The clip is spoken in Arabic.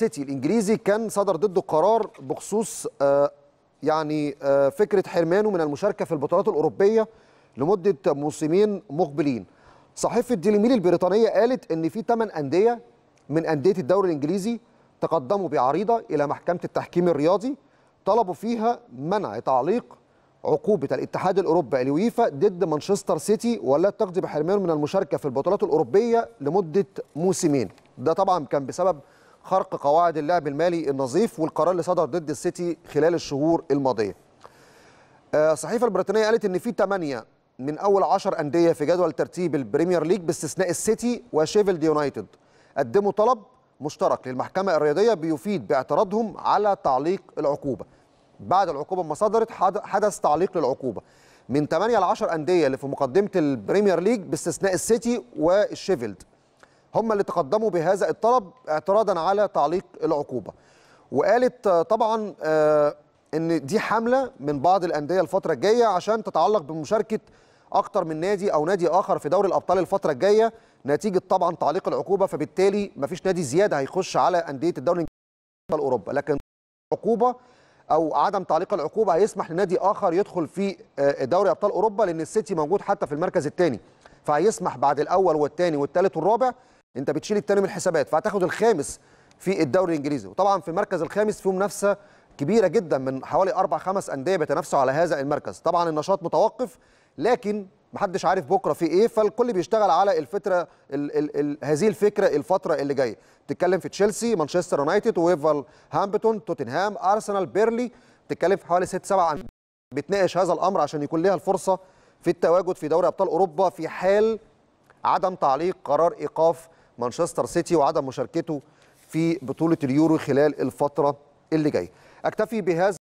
سيتي الانجليزي كان صدر ضده قرار بخصوص آه، يعني آه، فكره حرمانه من المشاركه في البطولات الاوروبيه لمده موسمين مقبلين. صحيفه ديلي ميل البريطانيه قالت ان في ثمان انديه من انديه الدوري الانجليزي تقدموا بعريضه الى محكمه التحكيم الرياضي طلبوا فيها منع تعليق عقوبه الاتحاد الاوروبي اليويفا ضد مانشستر سيتي ولا تقضي بحرمانه من المشاركه في البطولات الاوروبيه لمده موسمين. ده طبعا كان بسبب خرق قواعد اللعب المالي النظيف والقرار اللي صدر ضد السيتي خلال الشهور الماضيه. الصحيفه آه، البريطانيه قالت ان في 8 من اول 10 انديه في جدول ترتيب البريمير ليج باستثناء السيتي وشيفيلد يونايتد قدموا طلب مشترك للمحكمه الرياضيه بيفيد باعتراضهم على تعليق العقوبه. بعد العقوبه ما صدرت حدث تعليق للعقوبه. من 8 ل 10 انديه اللي في مقدمه البريمير ليج باستثناء السيتي والشيفيلد هم اللي تقدموا بهذا الطلب اعتراضا على تعليق العقوبه وقالت آه، طبعا آه، ان دي حمله من بعض الانديه الفتره الجايه عشان تتعلق بمشاركه اكتر من نادي او نادي اخر في دوري الابطال الفتره الجايه نتيجه طبعا تعليق العقوبه فبالتالي ما فيش نادي زياده هيخش على انديه الدوري الانجليزي اوروبا لكن عقوبه او عدم تعليق العقوبه هيسمح لنادي اخر يدخل في آه، دوري ابطال اوروبا لان السيتي موجود حتى في المركز الثاني فهيسمح بعد الاول والثاني والثالث والرابع انت بتشيل الثاني من الحسابات فهتاخد الخامس في الدوري الانجليزي وطبعا في المركز الخامس في منافسه كبيره جدا من حوالي اربع خمس انديه بيتنافسوا على هذا المركز طبعا النشاط متوقف لكن محدش عارف بكره في ايه فالكل بيشتغل على الفتره الـ الـ الـ هذه الفكره الفتره اللي جايه تتكلم في تشيلسي مانشستر يونايتد ويفل هامبتون توتنهام ارسنال بيرلي تتكلم في حوالي ست سبع بتناقش هذا الامر عشان يكون ليها الفرصه في التواجد في دوري ابطال اوروبا في حال عدم تعليق قرار ايقاف مانشستر سيتي وعدم مشاركته في بطولة اليورو خلال الفترة اللي جاية أكتفي بهذا